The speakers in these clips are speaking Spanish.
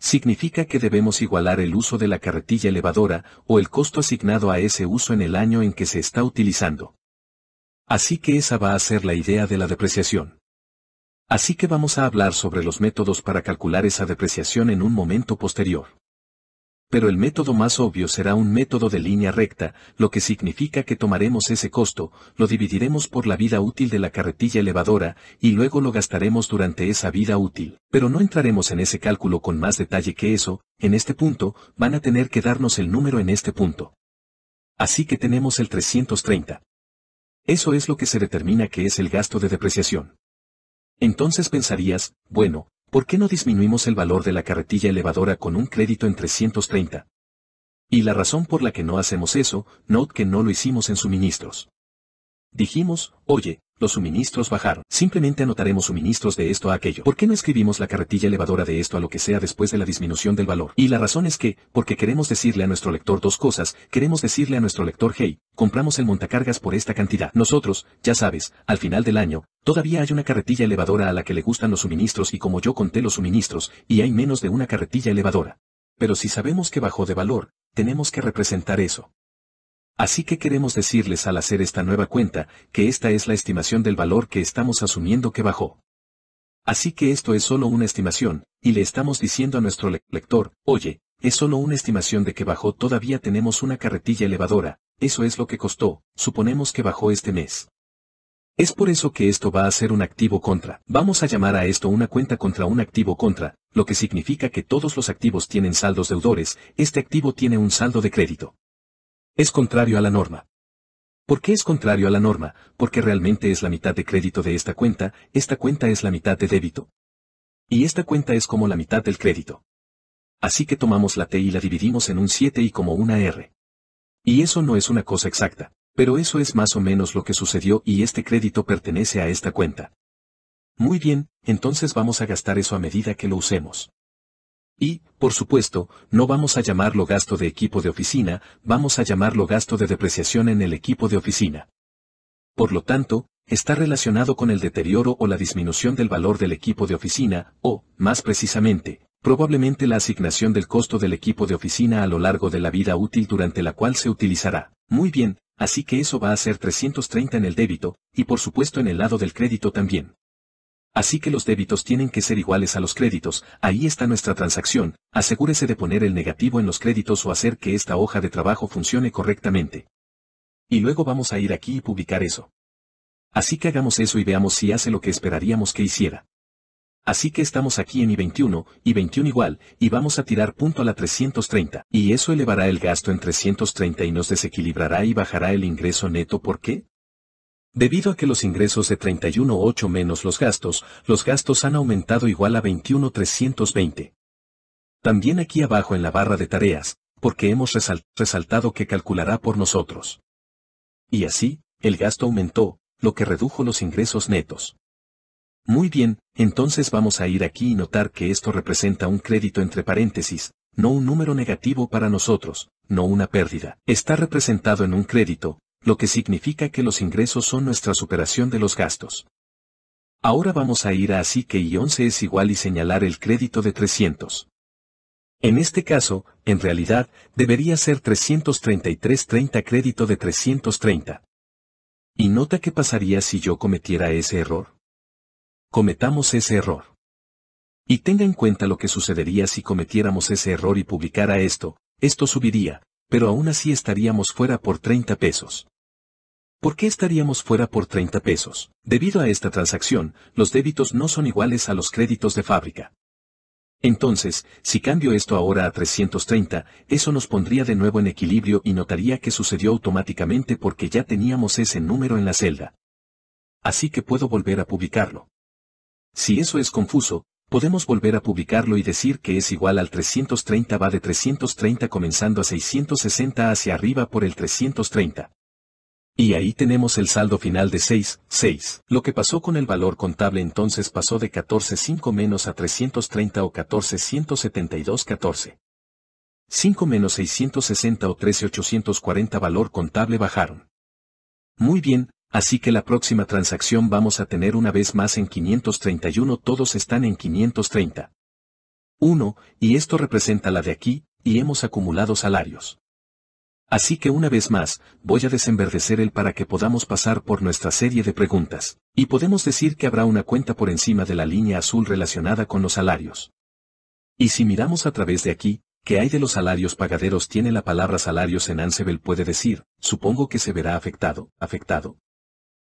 significa que debemos igualar el uso de la carretilla elevadora o el costo asignado a ese uso en el año en que se está utilizando. Así que esa va a ser la idea de la depreciación. Así que vamos a hablar sobre los métodos para calcular esa depreciación en un momento posterior pero el método más obvio será un método de línea recta, lo que significa que tomaremos ese costo, lo dividiremos por la vida útil de la carretilla elevadora, y luego lo gastaremos durante esa vida útil. Pero no entraremos en ese cálculo con más detalle que eso, en este punto, van a tener que darnos el número en este punto. Así que tenemos el 330. Eso es lo que se determina que es el gasto de depreciación. Entonces pensarías, bueno, ¿Por qué no disminuimos el valor de la carretilla elevadora con un crédito en 330? Y la razón por la que no hacemos eso, note que no lo hicimos en suministros. Dijimos, oye, los suministros bajaron. Simplemente anotaremos suministros de esto a aquello. ¿Por qué no escribimos la carretilla elevadora de esto a lo que sea después de la disminución del valor? Y la razón es que, porque queremos decirle a nuestro lector dos cosas, queremos decirle a nuestro lector, hey, compramos el montacargas por esta cantidad. Nosotros, ya sabes, al final del año, Todavía hay una carretilla elevadora a la que le gustan los suministros y como yo conté los suministros, y hay menos de una carretilla elevadora. Pero si sabemos que bajó de valor, tenemos que representar eso. Así que queremos decirles al hacer esta nueva cuenta, que esta es la estimación del valor que estamos asumiendo que bajó. Así que esto es solo una estimación, y le estamos diciendo a nuestro lector, oye, es solo una estimación de que bajó todavía tenemos una carretilla elevadora, eso es lo que costó, suponemos que bajó este mes. Es por eso que esto va a ser un activo contra. Vamos a llamar a esto una cuenta contra un activo contra, lo que significa que todos los activos tienen saldos deudores, este activo tiene un saldo de crédito. Es contrario a la norma. ¿Por qué es contrario a la norma? Porque realmente es la mitad de crédito de esta cuenta, esta cuenta es la mitad de débito. Y esta cuenta es como la mitad del crédito. Así que tomamos la T y la dividimos en un 7 y como una R. Y eso no es una cosa exacta, pero eso es más o menos lo que sucedió y este crédito pertenece a esta cuenta. Muy bien, entonces vamos a gastar eso a medida que lo usemos. Y, por supuesto, no vamos a llamarlo gasto de equipo de oficina, vamos a llamarlo gasto de depreciación en el equipo de oficina. Por lo tanto, está relacionado con el deterioro o la disminución del valor del equipo de oficina, o, más precisamente, probablemente la asignación del costo del equipo de oficina a lo largo de la vida útil durante la cual se utilizará. Muy bien, así que eso va a ser 330 en el débito, y por supuesto en el lado del crédito también. Así que los débitos tienen que ser iguales a los créditos, ahí está nuestra transacción, asegúrese de poner el negativo en los créditos o hacer que esta hoja de trabajo funcione correctamente. Y luego vamos a ir aquí y publicar eso. Así que hagamos eso y veamos si hace lo que esperaríamos que hiciera. Así que estamos aquí en I21, I21 igual, y vamos a tirar punto a la 330, y eso elevará el gasto en 330 y nos desequilibrará y bajará el ingreso neto, ¿por qué? Debido a que los ingresos de 31.8 menos los gastos, los gastos han aumentado igual a 21.320. También aquí abajo en la barra de tareas, porque hemos resaltado que calculará por nosotros. Y así, el gasto aumentó, lo que redujo los ingresos netos. Muy bien, entonces vamos a ir aquí y notar que esto representa un crédito entre paréntesis, no un número negativo para nosotros, no una pérdida. Está representado en un crédito, lo que significa que los ingresos son nuestra superación de los gastos. Ahora vamos a ir a así que y 11 es igual y señalar el crédito de 300. En este caso, en realidad, debería ser 333.30 crédito de 330. Y nota qué pasaría si yo cometiera ese error. Cometamos ese error. Y tenga en cuenta lo que sucedería si cometiéramos ese error y publicara esto, esto subiría, pero aún así estaríamos fuera por 30 pesos. ¿Por qué estaríamos fuera por 30 pesos? Debido a esta transacción, los débitos no son iguales a los créditos de fábrica. Entonces, si cambio esto ahora a 330, eso nos pondría de nuevo en equilibrio y notaría que sucedió automáticamente porque ya teníamos ese número en la celda. Así que puedo volver a publicarlo. Si eso es confuso, podemos volver a publicarlo y decir que es igual al 330 va de 330 comenzando a 660 hacia arriba por el 330. Y ahí tenemos el saldo final de 6, 6. Lo que pasó con el valor contable entonces pasó de 14.5 menos a 330 o 172, 14. 5 menos 660 o 13.840 valor contable bajaron. Muy bien, así que la próxima transacción vamos a tener una vez más en 531 todos están en 530. 1, y esto representa la de aquí, y hemos acumulado salarios. Así que una vez más, voy a desenverdecer el para que podamos pasar por nuestra serie de preguntas, y podemos decir que habrá una cuenta por encima de la línea azul relacionada con los salarios. Y si miramos a través de aquí, ¿qué hay de los salarios pagaderos? Tiene la palabra salarios en Ansevel puede decir, supongo que se verá afectado, afectado.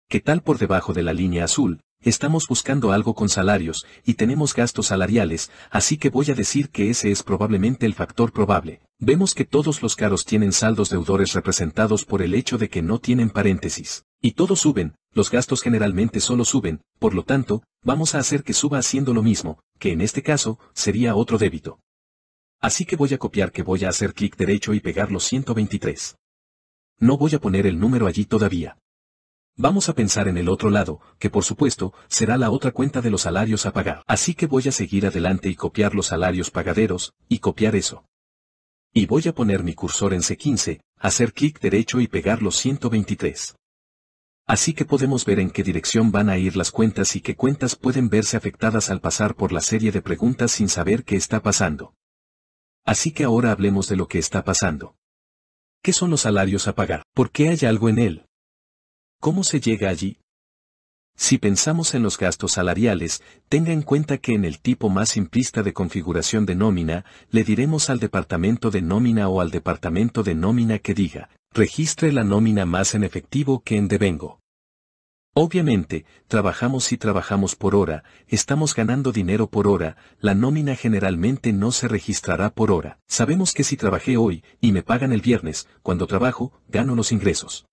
¿Qué tal por debajo de la línea azul, Estamos buscando algo con salarios, y tenemos gastos salariales, así que voy a decir que ese es probablemente el factor probable. Vemos que todos los caros tienen saldos deudores representados por el hecho de que no tienen paréntesis. Y todos suben, los gastos generalmente solo suben, por lo tanto, vamos a hacer que suba haciendo lo mismo, que en este caso, sería otro débito. Así que voy a copiar que voy a hacer clic derecho y pegar los 123. No voy a poner el número allí todavía. Vamos a pensar en el otro lado, que por supuesto, será la otra cuenta de los salarios a pagar. Así que voy a seguir adelante y copiar los salarios pagaderos, y copiar eso. Y voy a poner mi cursor en C15, hacer clic derecho y pegar los 123. Así que podemos ver en qué dirección van a ir las cuentas y qué cuentas pueden verse afectadas al pasar por la serie de preguntas sin saber qué está pasando. Así que ahora hablemos de lo que está pasando. ¿Qué son los salarios a pagar? ¿Por qué hay algo en él? ¿Cómo se llega allí? Si pensamos en los gastos salariales, tenga en cuenta que en el tipo más simplista de configuración de nómina, le diremos al departamento de nómina o al departamento de nómina que diga, registre la nómina más en efectivo que en devengo. Obviamente, trabajamos y trabajamos por hora, estamos ganando dinero por hora, la nómina generalmente no se registrará por hora. Sabemos que si trabajé hoy, y me pagan el viernes, cuando trabajo, gano los ingresos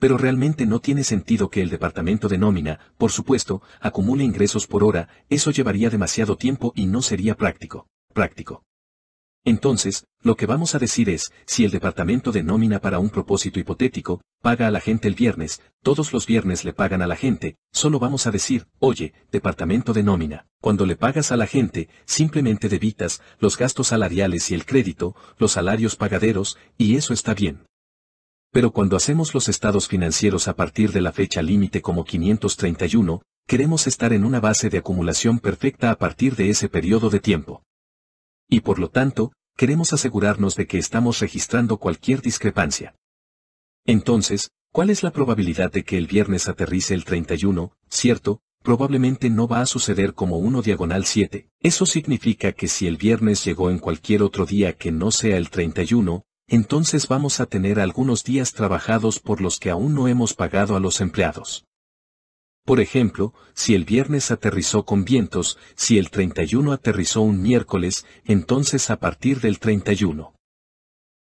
pero realmente no tiene sentido que el departamento de nómina, por supuesto, acumule ingresos por hora, eso llevaría demasiado tiempo y no sería práctico. Práctico. Entonces, lo que vamos a decir es, si el departamento de nómina para un propósito hipotético, paga a la gente el viernes, todos los viernes le pagan a la gente, solo vamos a decir, oye, departamento de nómina, cuando le pagas a la gente, simplemente debitas los gastos salariales y el crédito, los salarios pagaderos, y eso está bien. Pero cuando hacemos los estados financieros a partir de la fecha límite como 531, queremos estar en una base de acumulación perfecta a partir de ese periodo de tiempo. Y por lo tanto, queremos asegurarnos de que estamos registrando cualquier discrepancia. Entonces, ¿cuál es la probabilidad de que el viernes aterrice el 31? Cierto, probablemente no va a suceder como 1 diagonal 7. Eso significa que si el viernes llegó en cualquier otro día que no sea el 31, entonces vamos a tener algunos días trabajados por los que aún no hemos pagado a los empleados. Por ejemplo, si el viernes aterrizó con vientos, si el 31 aterrizó un miércoles, entonces a partir del 31.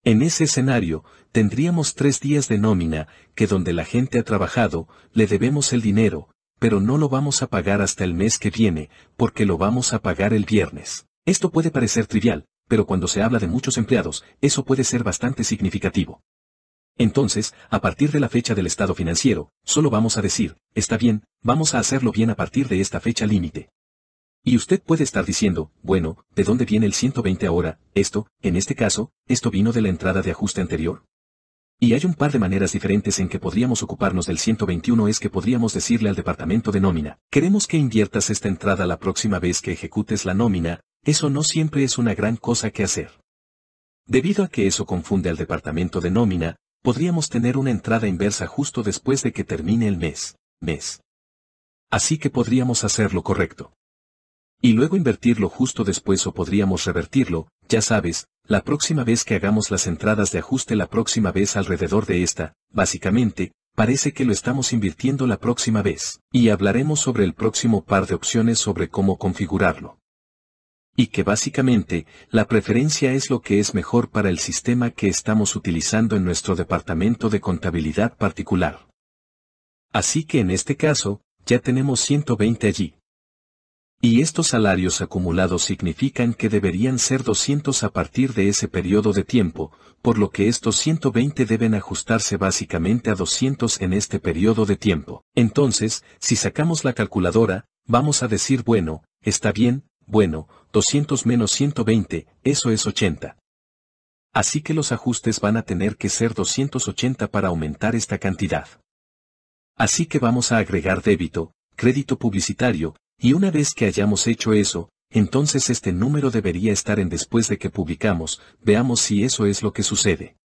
En ese escenario, tendríamos tres días de nómina, que donde la gente ha trabajado, le debemos el dinero, pero no lo vamos a pagar hasta el mes que viene, porque lo vamos a pagar el viernes. Esto puede parecer trivial, pero cuando se habla de muchos empleados, eso puede ser bastante significativo. Entonces, a partir de la fecha del estado financiero, solo vamos a decir, está bien, vamos a hacerlo bien a partir de esta fecha límite. Y usted puede estar diciendo, bueno, ¿de dónde viene el 120 ahora? Esto, en este caso, esto vino de la entrada de ajuste anterior. Y hay un par de maneras diferentes en que podríamos ocuparnos del 121 es que podríamos decirle al departamento de nómina, queremos que inviertas esta entrada la próxima vez que ejecutes la nómina, eso no siempre es una gran cosa que hacer. Debido a que eso confunde al departamento de nómina, podríamos tener una entrada inversa justo después de que termine el mes, mes. Así que podríamos hacerlo correcto. Y luego invertirlo justo después o podríamos revertirlo, ya sabes, la próxima vez que hagamos las entradas de ajuste la próxima vez alrededor de esta, básicamente, parece que lo estamos invirtiendo la próxima vez, y hablaremos sobre el próximo par de opciones sobre cómo configurarlo y que básicamente, la preferencia es lo que es mejor para el sistema que estamos utilizando en nuestro departamento de contabilidad particular. Así que en este caso, ya tenemos 120 allí. Y estos salarios acumulados significan que deberían ser 200 a partir de ese periodo de tiempo, por lo que estos 120 deben ajustarse básicamente a 200 en este periodo de tiempo. Entonces, si sacamos la calculadora, vamos a decir bueno, está bien, bueno, 200 menos 120, eso es 80. Así que los ajustes van a tener que ser 280 para aumentar esta cantidad. Así que vamos a agregar débito, crédito publicitario, y una vez que hayamos hecho eso, entonces este número debería estar en después de que publicamos, veamos si eso es lo que sucede.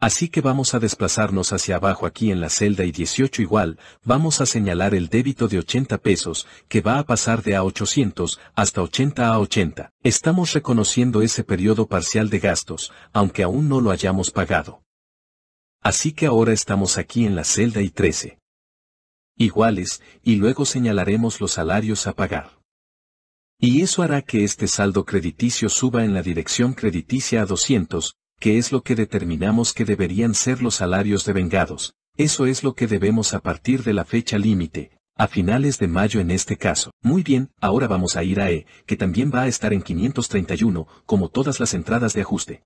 Así que vamos a desplazarnos hacia abajo aquí en la celda y 18 igual, vamos a señalar el débito de 80 pesos, que va a pasar de a 800 hasta 80 a 80. Estamos reconociendo ese periodo parcial de gastos, aunque aún no lo hayamos pagado. Así que ahora estamos aquí en la celda y 13. Iguales, y luego señalaremos los salarios a pagar. Y eso hará que este saldo crediticio suba en la dirección crediticia a 200, que es lo que determinamos que deberían ser los salarios de vengados. Eso es lo que debemos a partir de la fecha límite, a finales de mayo en este caso. Muy bien, ahora vamos a ir a E, que también va a estar en 531, como todas las entradas de ajuste.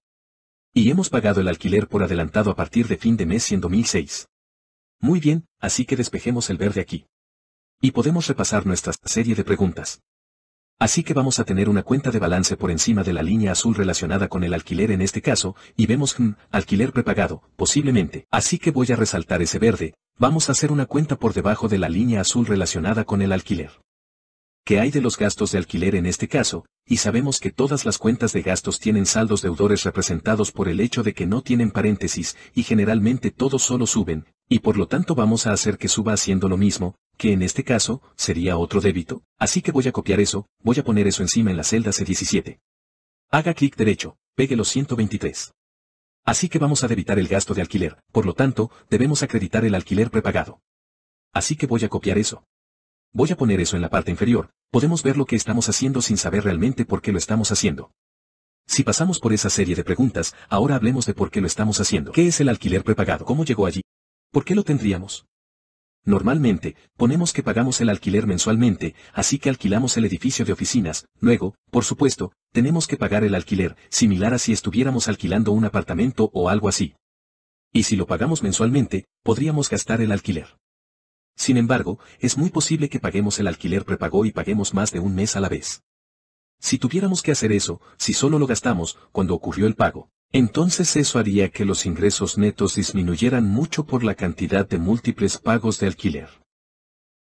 Y hemos pagado el alquiler por adelantado a partir de fin de mes siendo 1006. Muy bien, así que despejemos el verde aquí. Y podemos repasar nuestra serie de preguntas. Así que vamos a tener una cuenta de balance por encima de la línea azul relacionada con el alquiler en este caso, y vemos mm, alquiler prepagado, posiblemente. Así que voy a resaltar ese verde, vamos a hacer una cuenta por debajo de la línea azul relacionada con el alquiler. ¿Qué hay de los gastos de alquiler en este caso? Y sabemos que todas las cuentas de gastos tienen saldos deudores representados por el hecho de que no tienen paréntesis, y generalmente todos solo suben, y por lo tanto vamos a hacer que suba haciendo lo mismo, que en este caso, sería otro débito, así que voy a copiar eso, voy a poner eso encima en la celda C17. Haga clic derecho, pegue los 123. Así que vamos a debitar el gasto de alquiler, por lo tanto, debemos acreditar el alquiler prepagado. Así que voy a copiar eso. Voy a poner eso en la parte inferior, podemos ver lo que estamos haciendo sin saber realmente por qué lo estamos haciendo. Si pasamos por esa serie de preguntas, ahora hablemos de por qué lo estamos haciendo. ¿Qué es el alquiler prepagado? ¿Cómo llegó allí? ¿Por qué lo tendríamos? Normalmente, ponemos que pagamos el alquiler mensualmente, así que alquilamos el edificio de oficinas, luego, por supuesto, tenemos que pagar el alquiler, similar a si estuviéramos alquilando un apartamento o algo así. Y si lo pagamos mensualmente, podríamos gastar el alquiler. Sin embargo, es muy posible que paguemos el alquiler prepago y paguemos más de un mes a la vez. Si tuviéramos que hacer eso, si solo lo gastamos, cuando ocurrió el pago, entonces eso haría que los ingresos netos disminuyeran mucho por la cantidad de múltiples pagos de alquiler.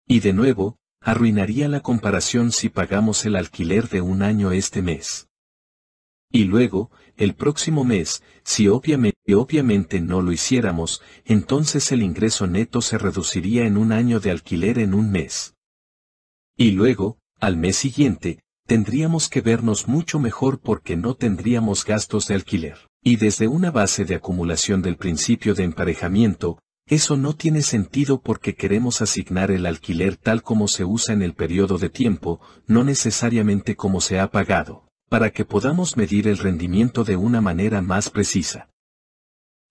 Y de nuevo, arruinaría la comparación si pagamos el alquiler de un año este mes. Y luego, el próximo mes, si obviamente, obviamente no lo hiciéramos, entonces el ingreso neto se reduciría en un año de alquiler en un mes. Y luego, al mes siguiente, tendríamos que vernos mucho mejor porque no tendríamos gastos de alquiler. Y desde una base de acumulación del principio de emparejamiento, eso no tiene sentido porque queremos asignar el alquiler tal como se usa en el periodo de tiempo, no necesariamente como se ha pagado, para que podamos medir el rendimiento de una manera más precisa.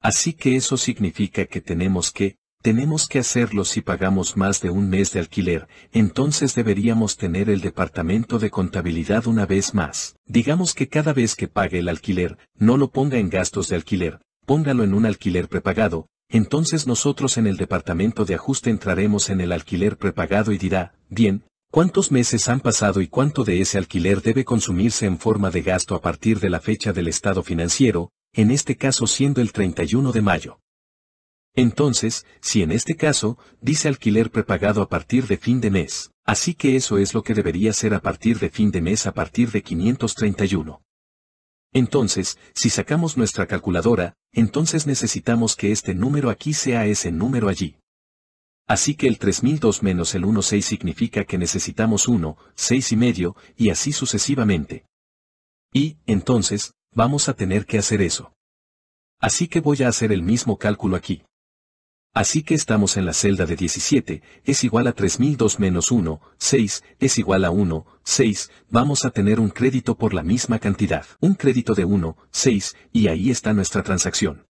Así que eso significa que tenemos que, tenemos que hacerlo si pagamos más de un mes de alquiler, entonces deberíamos tener el departamento de contabilidad una vez más. Digamos que cada vez que pague el alquiler, no lo ponga en gastos de alquiler, póngalo en un alquiler prepagado, entonces nosotros en el departamento de ajuste entraremos en el alquiler prepagado y dirá, bien, ¿cuántos meses han pasado y cuánto de ese alquiler debe consumirse en forma de gasto a partir de la fecha del estado financiero, en este caso siendo el 31 de mayo? Entonces, si en este caso, dice alquiler prepagado a partir de fin de mes, así que eso es lo que debería ser a partir de fin de mes a partir de 531. Entonces, si sacamos nuestra calculadora, entonces necesitamos que este número aquí sea ese número allí. Así que el 3002 menos el 16 significa que necesitamos 1, 6 y medio, y así sucesivamente. Y, entonces, vamos a tener que hacer eso. Así que voy a hacer el mismo cálculo aquí. Así que estamos en la celda de 17, es igual a 3002 menos 1, 6, es igual a 1, 6, vamos a tener un crédito por la misma cantidad. Un crédito de 1, 6, y ahí está nuestra transacción.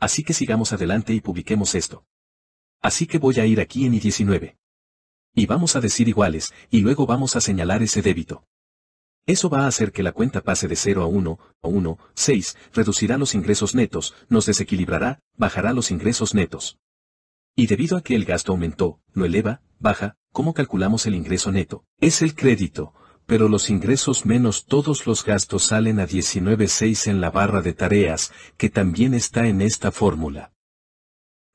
Así que sigamos adelante y publiquemos esto. Así que voy a ir aquí en I19. Y vamos a decir iguales, y luego vamos a señalar ese débito. Eso va a hacer que la cuenta pase de 0 a 1, a 1, 6, reducirá los ingresos netos, nos desequilibrará, bajará los ingresos netos. Y debido a que el gasto aumentó, lo eleva, baja, ¿cómo calculamos el ingreso neto? Es el crédito, pero los ingresos menos todos los gastos salen a 19.6 en la barra de tareas, que también está en esta fórmula.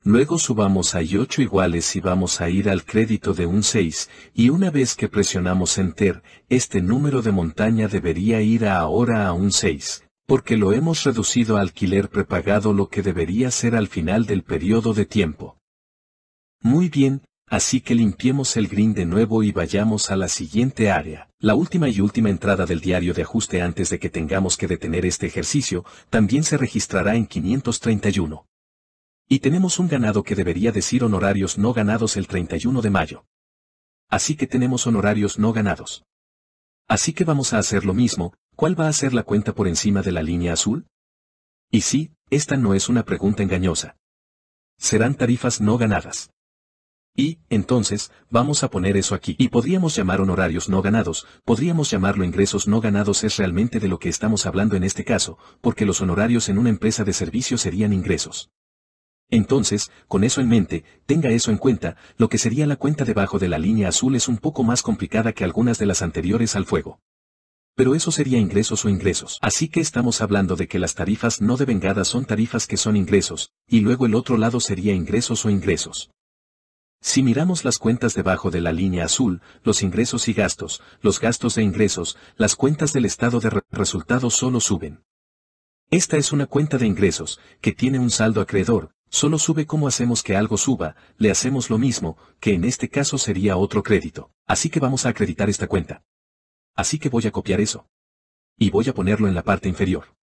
Luego subamos a 8 iguales y vamos a ir al crédito de un 6, y una vez que presionamos Enter, este número de montaña debería ir ahora a un 6, porque lo hemos reducido a alquiler prepagado lo que debería ser al final del periodo de tiempo. Muy bien, así que limpiemos el green de nuevo y vayamos a la siguiente área. La última y última entrada del diario de ajuste antes de que tengamos que detener este ejercicio, también se registrará en 531. Y tenemos un ganado que debería decir honorarios no ganados el 31 de mayo. Así que tenemos honorarios no ganados. Así que vamos a hacer lo mismo, ¿cuál va a ser la cuenta por encima de la línea azul? Y sí, esta no es una pregunta engañosa. Serán tarifas no ganadas. Y, entonces, vamos a poner eso aquí. Y podríamos llamar honorarios no ganados, podríamos llamarlo ingresos no ganados es realmente de lo que estamos hablando en este caso, porque los honorarios en una empresa de servicio serían ingresos. Entonces, con eso en mente, tenga eso en cuenta, lo que sería la cuenta debajo de la línea azul es un poco más complicada que algunas de las anteriores al fuego. Pero eso sería ingresos o ingresos. Así que estamos hablando de que las tarifas no devengadas son tarifas que son ingresos, y luego el otro lado sería ingresos o ingresos. Si miramos las cuentas debajo de la línea azul, los ingresos y gastos, los gastos e ingresos, las cuentas del estado de resultados solo suben. Esta es una cuenta de ingresos, que tiene un saldo acreedor, Solo sube como hacemos que algo suba, le hacemos lo mismo, que en este caso sería otro crédito. Así que vamos a acreditar esta cuenta. Así que voy a copiar eso. Y voy a ponerlo en la parte inferior.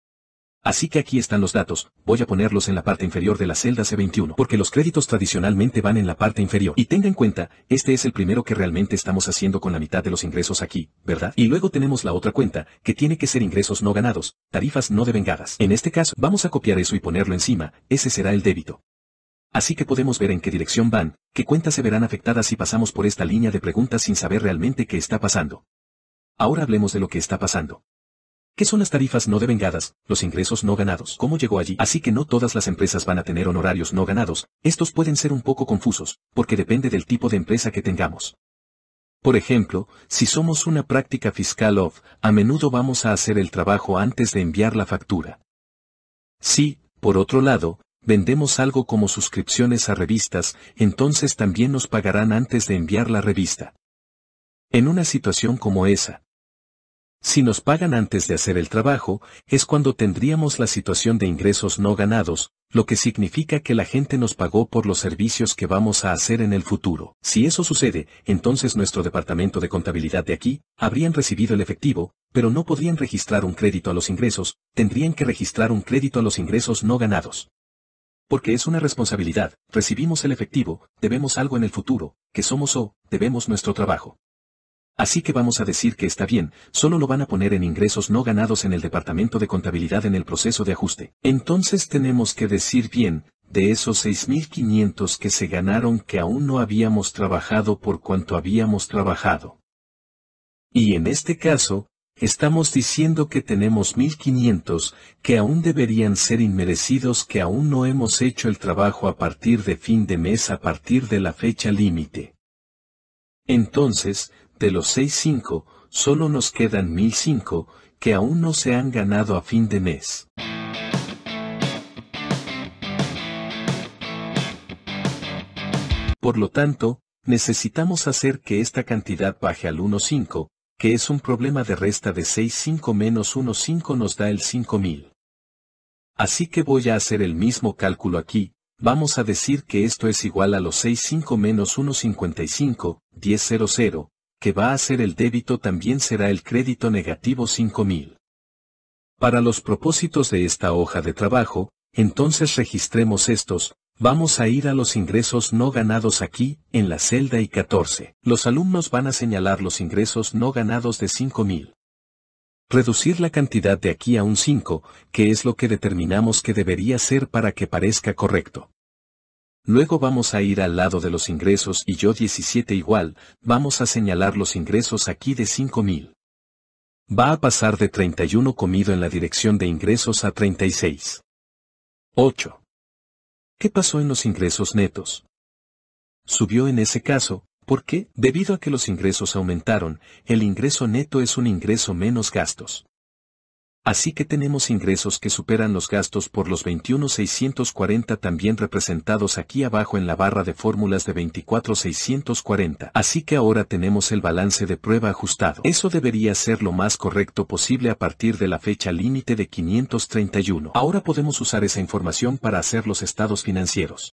Así que aquí están los datos, voy a ponerlos en la parte inferior de la celda C21 porque los créditos tradicionalmente van en la parte inferior. Y tenga en cuenta, este es el primero que realmente estamos haciendo con la mitad de los ingresos aquí, ¿verdad? Y luego tenemos la otra cuenta, que tiene que ser ingresos no ganados, tarifas no devengadas. En este caso, vamos a copiar eso y ponerlo encima, ese será el débito. Así que podemos ver en qué dirección van, qué cuentas se verán afectadas si pasamos por esta línea de preguntas sin saber realmente qué está pasando. Ahora hablemos de lo que está pasando. ¿Qué son las tarifas no devengadas, los ingresos no ganados? ¿Cómo llegó allí? Así que no todas las empresas van a tener honorarios no ganados, estos pueden ser un poco confusos, porque depende del tipo de empresa que tengamos. Por ejemplo, si somos una práctica fiscal off, a menudo vamos a hacer el trabajo antes de enviar la factura. Si, por otro lado, vendemos algo como suscripciones a revistas, entonces también nos pagarán antes de enviar la revista. En una situación como esa, si nos pagan antes de hacer el trabajo, es cuando tendríamos la situación de ingresos no ganados, lo que significa que la gente nos pagó por los servicios que vamos a hacer en el futuro. Si eso sucede, entonces nuestro departamento de contabilidad de aquí, habrían recibido el efectivo, pero no podrían registrar un crédito a los ingresos, tendrían que registrar un crédito a los ingresos no ganados. Porque es una responsabilidad, recibimos el efectivo, debemos algo en el futuro, que somos o, debemos nuestro trabajo. Así que vamos a decir que está bien, solo lo van a poner en ingresos no ganados en el departamento de contabilidad en el proceso de ajuste. Entonces tenemos que decir bien, de esos 6.500 que se ganaron que aún no habíamos trabajado por cuanto habíamos trabajado. Y en este caso, estamos diciendo que tenemos 1.500 que aún deberían ser inmerecidos que aún no hemos hecho el trabajo a partir de fin de mes a partir de la fecha límite. Entonces, de los 6.5, solo nos quedan 1.005, que aún no se han ganado a fin de mes. Por lo tanto, necesitamos hacer que esta cantidad baje al 1.5, que es un problema de resta de 6.5 menos 1.5 nos da el 5.000. Así que voy a hacer el mismo cálculo aquí, vamos a decir que esto es igual a los 6.5 menos 1.55, 10.00, que va a ser el débito también será el crédito negativo 5000. Para los propósitos de esta hoja de trabajo, entonces registremos estos, vamos a ir a los ingresos no ganados aquí, en la celda y 14 Los alumnos van a señalar los ingresos no ganados de 5000. Reducir la cantidad de aquí a un 5, que es lo que determinamos que debería ser para que parezca correcto. Luego vamos a ir al lado de los ingresos y yo 17 igual, vamos a señalar los ingresos aquí de 5000. Va a pasar de 31 comido en la dirección de ingresos a 36. 8. ¿Qué pasó en los ingresos netos? Subió en ese caso, porque, debido a que los ingresos aumentaron, el ingreso neto es un ingreso menos gastos. Así que tenemos ingresos que superan los gastos por los 21,640 también representados aquí abajo en la barra de fórmulas de 24,640. Así que ahora tenemos el balance de prueba ajustado. Eso debería ser lo más correcto posible a partir de la fecha límite de 531. Ahora podemos usar esa información para hacer los estados financieros.